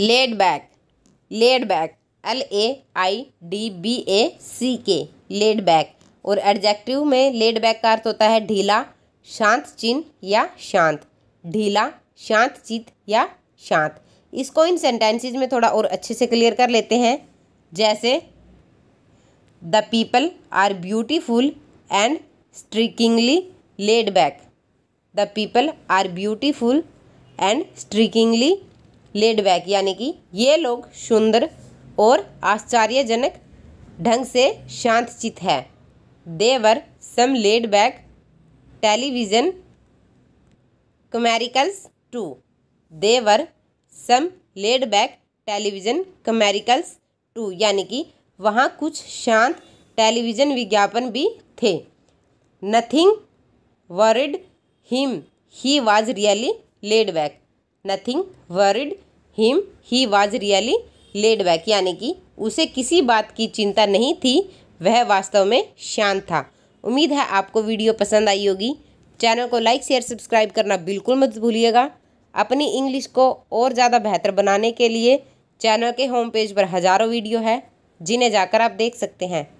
lead back laid back L A I D B A C K laid back और adjective में laid back का अर्थ होता है ढीला शांत चिन्ह या शांत ढीला शांत चित या शांत इसको इन सेंटेंसेज में थोड़ा और अच्छे से क्लियर कर लेते हैं जैसे the people are beautiful and strikingly laid back the people are beautiful and strikingly laid back यानी कि ये लोग सुंदर और आश्चर्यजनक ढंग से शांतचित है there were some laid back television commercials too there were some laid back television commercials too यानी कि वहाँ कुछ शांत टेलीविज़न विज्ञापन भी थे nothing worried him he was really laid back nothing worried him he was really laid back यानी कि उसे किसी बात की चिंता नहीं थी वह वास्तव में शांत था उम्मीद है आपको वीडियो पसंद आई होगी चैनल को लाइक शेयर सब्सक्राइब करना बिल्कुल मत भूलिएगा अपनी इंग्लिश को और ज़्यादा बेहतर बनाने के लिए चैनल के होम पेज पर हज़ारों वीडियो है जिन्हें जाकर आप देख सकते हैं